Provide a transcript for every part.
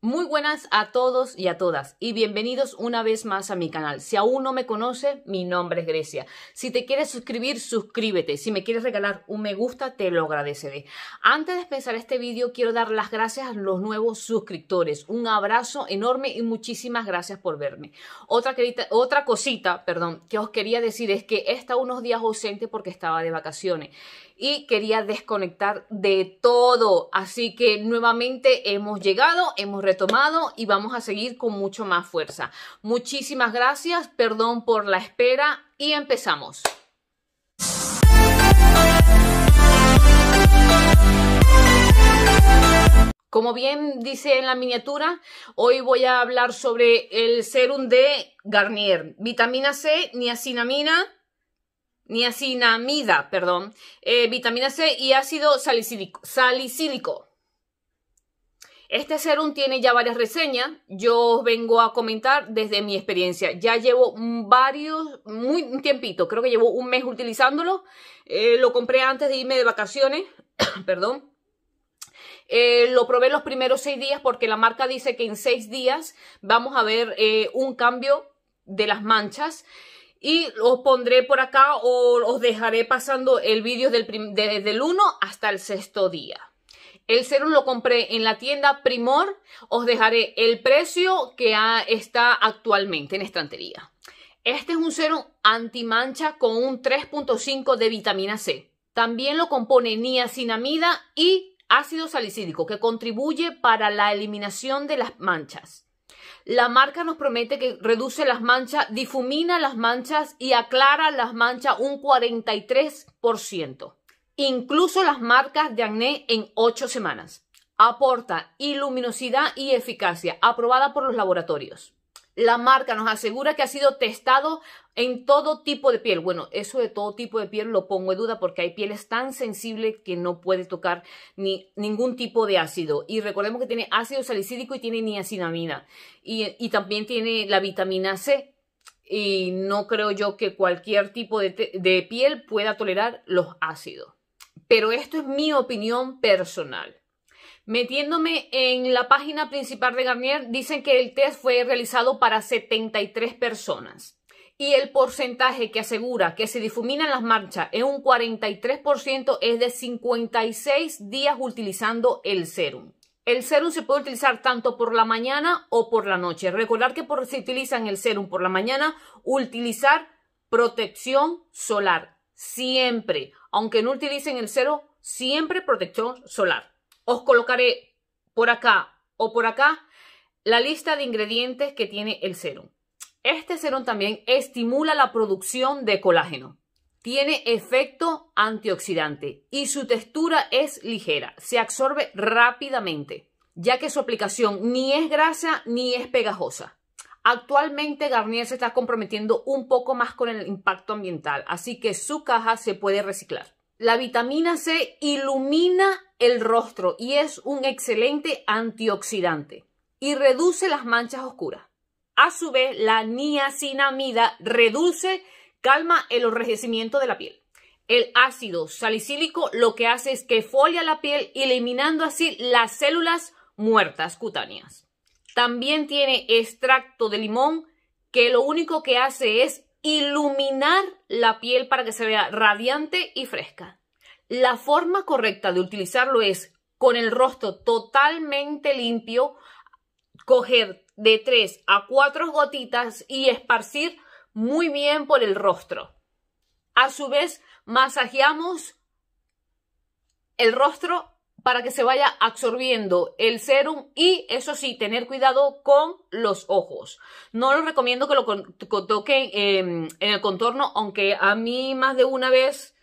Muy buenas a todos y a todas y bienvenidos una vez más a mi canal. Si aún no me conoces, mi nombre es Grecia. Si te quieres suscribir, suscríbete. Si me quieres regalar un me gusta, te lo agradeceré. Antes de empezar este vídeo, quiero dar las gracias a los nuevos suscriptores. Un abrazo enorme y muchísimas gracias por verme. Otra, cosita, perdón, que os quería decir es que he estado unos días ausente porque estaba de vacaciones y quería desconectar de todo. Así que nuevamente hemos llegado, hemos retomado y vamos a seguir con mucho más fuerza. Muchísimas gracias, perdón por la espera y empezamos. Como bien dice en la miniatura, hoy voy a hablar sobre el serum de Garnier, vitamina C, niacinamina, niacinamida, perdón, eh, vitamina C y ácido salicílico. salicílico. Este serum tiene ya varias reseñas. Yo os vengo a comentar desde mi experiencia. Ya llevo varios, muy un tiempito, creo que llevo un mes utilizándolo. Eh, lo compré antes de irme de vacaciones, perdón. Eh, lo probé los primeros seis días porque la marca dice que en seis días vamos a ver un cambio de las manchas y os pondré por acá o os dejaré pasando el vídeo desde el 1 hasta el sexto día. El serum lo compré en la tienda Primor. Os dejaré el precio que está actualmente en estantería. Este es un serum antimancha con un 3.5 de vitamina C. También lo compone niacinamida y ácido salicídico que contribuye para la eliminación de las manchas. La marca nos promete que reduce las manchas, difumina las manchas y aclara las manchas un 43%. Incluso las marcas de acné en 8 semanas. Aporta iluminosidad y eficacia, aprobada por los laboratorios la marca nos asegura que ha sido testado en todo tipo de piel. Bueno, eso de todo tipo de piel lo pongo en duda porque hay pieles tan sensibles que no puede tocar ni ningún tipo de ácido. Y recordemos que tiene ácido salicídico y tiene niacinamida. Y, también tiene la vitamina C. Y no creo yo que cualquier tipo de, de piel pueda tolerar los ácidos. Pero esto es mi opinión personal. Metiéndome en la página principal de Garnier, dicen que el test fue realizado para 73 personas y el porcentaje que asegura que se difuminan las manchas es un 43%, es de 56 días utilizando el serum. El serum se puede utilizar tanto por la mañana o por la noche. Recordar que por, si utilizan el serum por la mañana, utilizar protección solar. Siempre. Aunque no utilicen el cero siempre protección solar. Os colocaré por acá o por acá la lista de ingredientes que tiene el serum. Este serum también estimula la producción de colágeno. Tiene efecto antioxidante y su textura es ligera, se absorbe rápidamente, ya que su aplicación ni es grasa ni es pegajosa. Actualmente Garnier se está comprometiendo un poco más con el impacto ambiental, así que su caja se puede reciclar. La vitamina C ilumina el rostro y es un excelente antioxidante y reduce las manchas oscuras. A su vez, la niacinamida reduce, calma el enrojecimiento de la piel. El ácido salicílico lo que hace es que folia la piel, eliminando así las células muertas cutáneas. También tiene extracto de limón, que lo único que hace es iluminar la piel para que se vea radiante y fresca. La forma correcta de utilizarlo es con el rostro totalmente limpio, coger de tres a cuatro gotitas y esparcir muy bien por el rostro. A su vez, masajeamos el rostro para que se vaya absorbiendo el serum y eso sí, tener cuidado con los ojos. No lo recomiendo que lo toquen em, en el contorno, aunque a mí más de una vez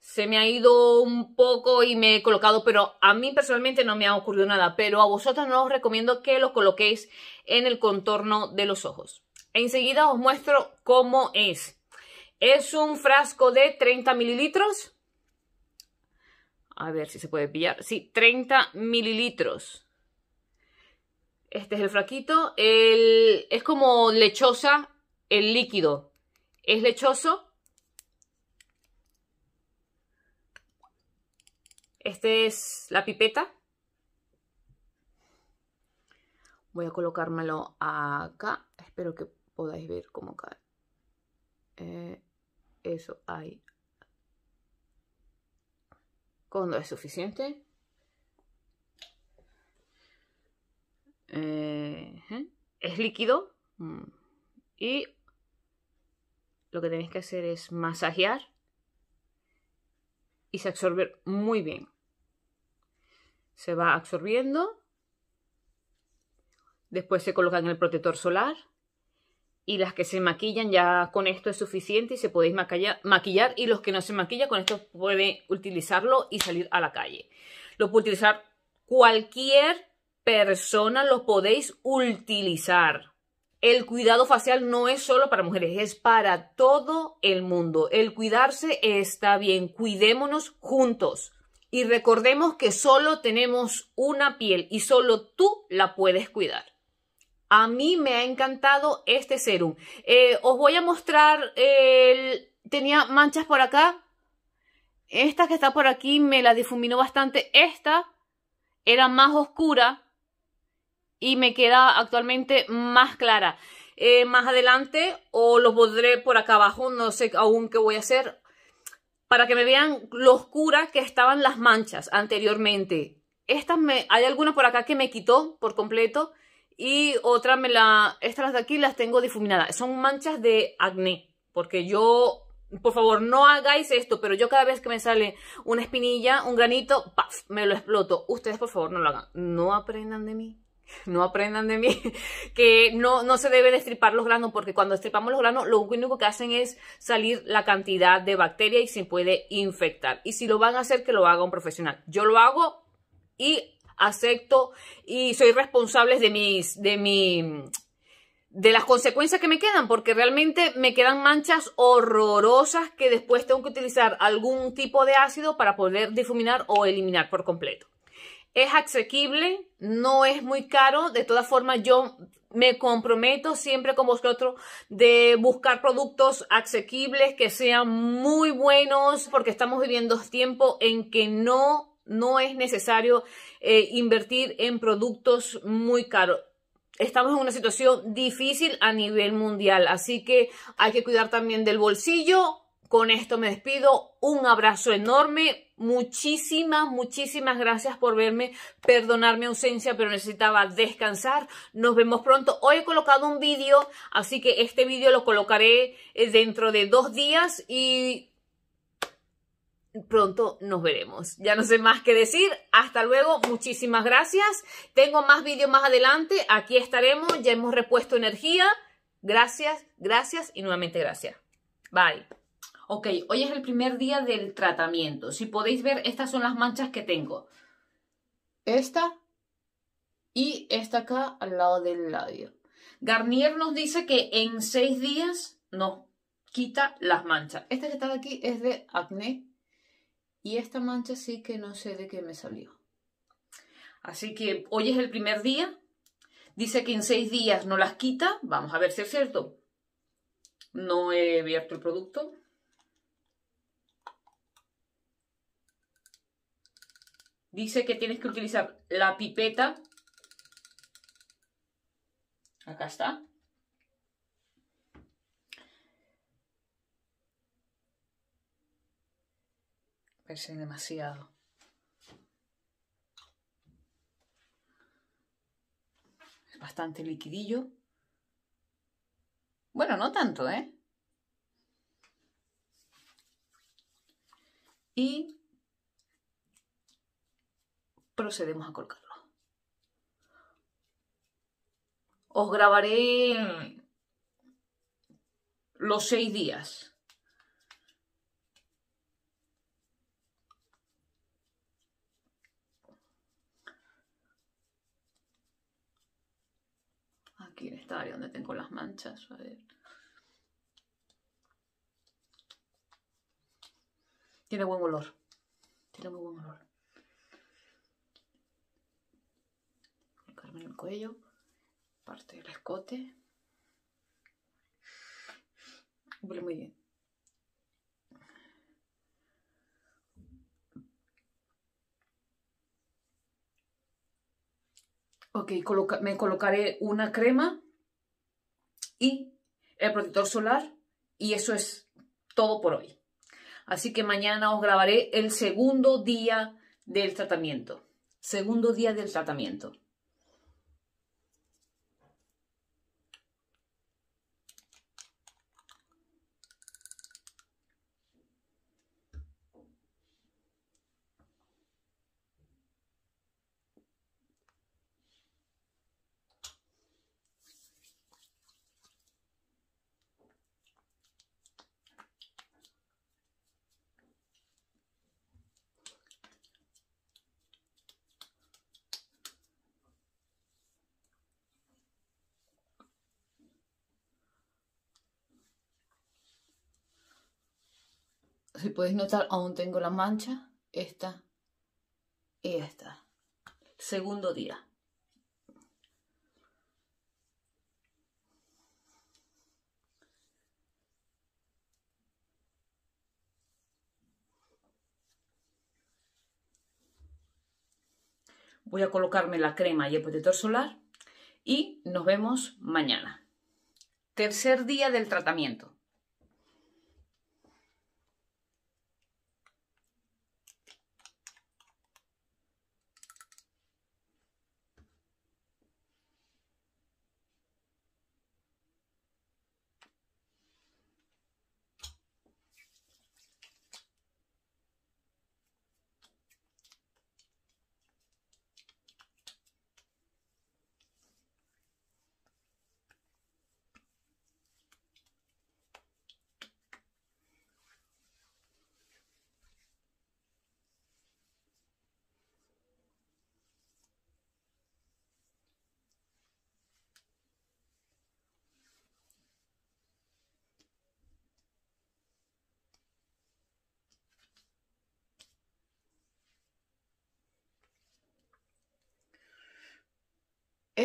se me ha ido un poco y me he colocado, pero a mí personalmente no me ha ocurrido nada, pero a vosotros no os recomiendo que lo coloquéis en el contorno de los ojos. Enseguida os muestro cómo es. Es un frasco de 30 mililitros a ver si se puede pillar. Sí, 30 mililitros. Este es el fraquito. es como lechosa el líquido. Es lechoso. Este es la pipeta. Voy a colocármelo acá. Espero que podáis ver cómo cae. Eh, eso, hay. Cuando es suficiente. Eh, es líquido. Mm, y lo que tenéis que hacer es masajear. Y se absorbe muy bien. Se va absorbiendo. Después se coloca en el protector solar y las que se maquillan ya con esto es suficiente y se podéis maquillar, y los que no se maquillan con esto pueden utilizarlo y salir a la calle. Lo puede utilizar cualquier persona, lo podéis utilizar. El cuidado facial no es solo para mujeres, es para todo el mundo. El cuidarse está bien, cuidémonos juntos. Y recordemos que solo tenemos una piel y solo tú la puedes cuidar. A mí me ha encantado este serum. Eh, os voy a mostrar Tenía manchas por acá. Esta que está por aquí me la difuminó bastante. Esta era más oscura y me queda actualmente más clara. Eh, más adelante o lo pondré por acá abajo, no sé aún qué voy a hacer, para que me vean lo oscura que estaban las manchas anteriormente. Estas me, hay alguna por acá que me quitó por completo y otra me la... Estas de aquí las tengo difuminadas. Son manchas de acné. Porque yo... Por favor, no hagáis esto, pero yo cada vez que me sale una espinilla, un granito, ¡paf! me lo exploto. Ustedes, por favor, no lo hagan. No aprendan de mí no aprendan de mí, que no, no se deben estripar los granos, porque cuando estripamos los granos, lo único que hacen es salir la cantidad de bacteria y se puede infectar. Y si lo van a hacer, que lo haga un profesional. Yo lo hago y acepto y soy responsable de mis, de mi, de las consecuencias que me quedan, porque realmente me quedan manchas horrorosas que después tengo que utilizar algún tipo de ácido para poder difuminar o eliminar por completo. Es asequible, no es muy caro, de todas formas yo me comprometo siempre con vosotros de buscar productos asequibles que sean muy buenos, porque estamos viviendo tiempo en que no, no es necesario eh, invertir en productos muy caros estamos en una situación difícil a nivel mundial, así que hay que cuidar también del bolsillo. Con esto me despido, un abrazo enorme, muchísimas, muchísimas gracias por verme, perdonar mi ausencia, pero necesitaba descansar. Nos vemos pronto. Hoy he colocado un vídeo, así que este vídeo lo colocaré eh, dentro de dos días y pronto nos veremos. Ya no sé más que decir. Hasta luego. Muchísimas gracias. Tengo más vídeos más adelante. Aquí estaremos. Ya hemos repuesto energía. Gracias, gracias y nuevamente gracias. Bye. Ok, hoy es el primer día del tratamiento. Si podéis ver, estas son las manchas que tengo. Esta y esta acá al lado del labio. Garnier nos dice que en seis días nos quita las manchas. Esta que está aquí es de acné y esta mancha sí que no sé de qué me salió. Así que hoy es el primer día. Dice que en seis días no las quita. Vamos a ver si es cierto. No he abierto el producto. Dice que tienes que utilizar la pipeta. Acá está. es demasiado. Es bastante liquidillo. Bueno, no tanto, ¿eh? Y procedemos a colgarlo. Os grabaré los seis días aquí en esta área donde tengo las manchas. A ver. Tiene buen olor. Tiene muy buen olor. Colocarme en el cuello. Parte del escote. Huele muy bien. Ok, me colocaré una crema y el protector solar y eso es todo por hoy. Así que mañana os grabaré el segundo día del tratamiento. Segundo día del tratamiento. si podéis notar, aún tengo la mancha, esta y esta. Segundo día. Voy a colocarme la crema y el protector solar y nos vemos mañana. Tercer día del tratamiento.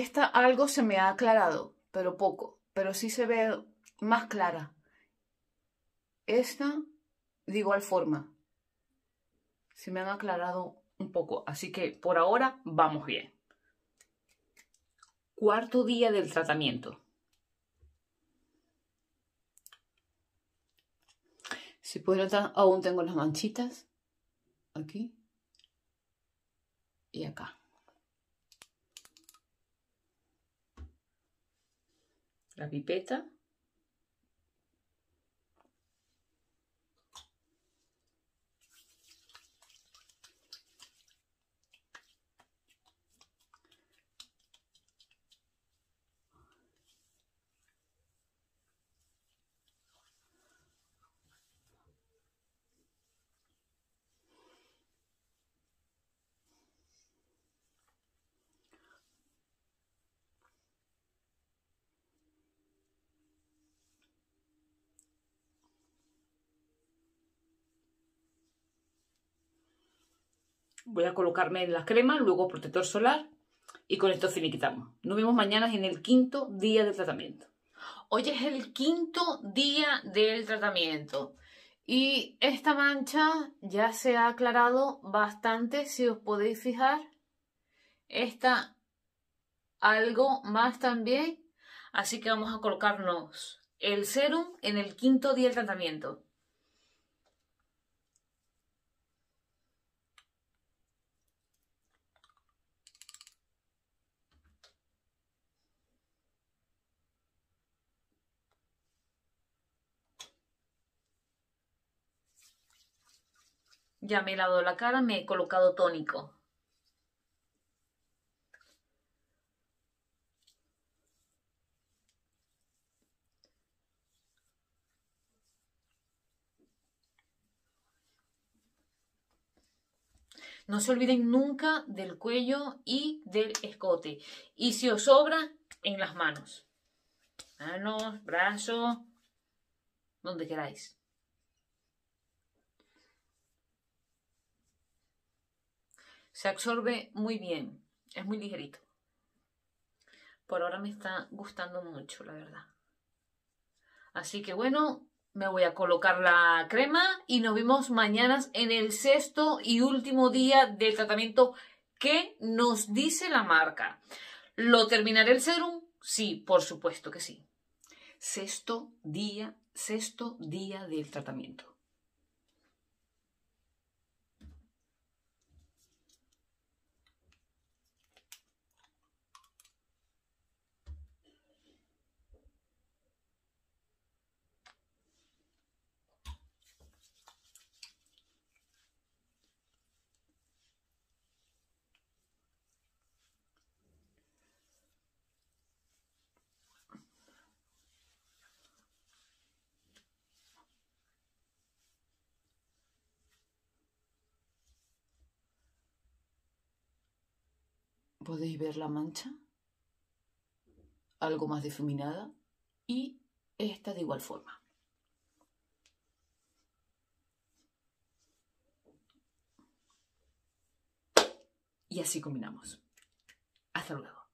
Esta algo se me ha aclarado, pero poco, pero sí se ve más clara. Esta de igual forma. Se me han aclarado un poco, así que por ahora vamos bien. Cuarto día del tratamiento. Si puedo notar, aún tengo las manchitas. Aquí. Y acá. la pipeta voy a colocarme la crema, luego protector solar y con esto finiquitamos. Nos vemos mañana en el quinto día del tratamiento. Hoy es el quinto día del tratamiento y esta mancha ya se ha aclarado bastante, si os podéis fijar. Está algo más también, así que vamos a colocarnos el serum en el quinto día del tratamiento. Ya me he lavado la cara, me he colocado tónico. No se olviden nunca del cuello y del escote. Y si os sobra, en las manos. Manos, brazos, donde queráis. Se absorbe muy bien, es muy ligerito. Por ahora me está gustando mucho, la verdad. Así que bueno, me voy a colocar la crema y nos vemos mañana en el sexto y último día del tratamiento que nos dice la marca. ¿Lo terminaré el serum? Sí, por supuesto que sí. Sexto día, sexto día del tratamiento. podéis ver la mancha, algo más difuminada, y esta de igual forma. Y así combinamos. Hasta luego.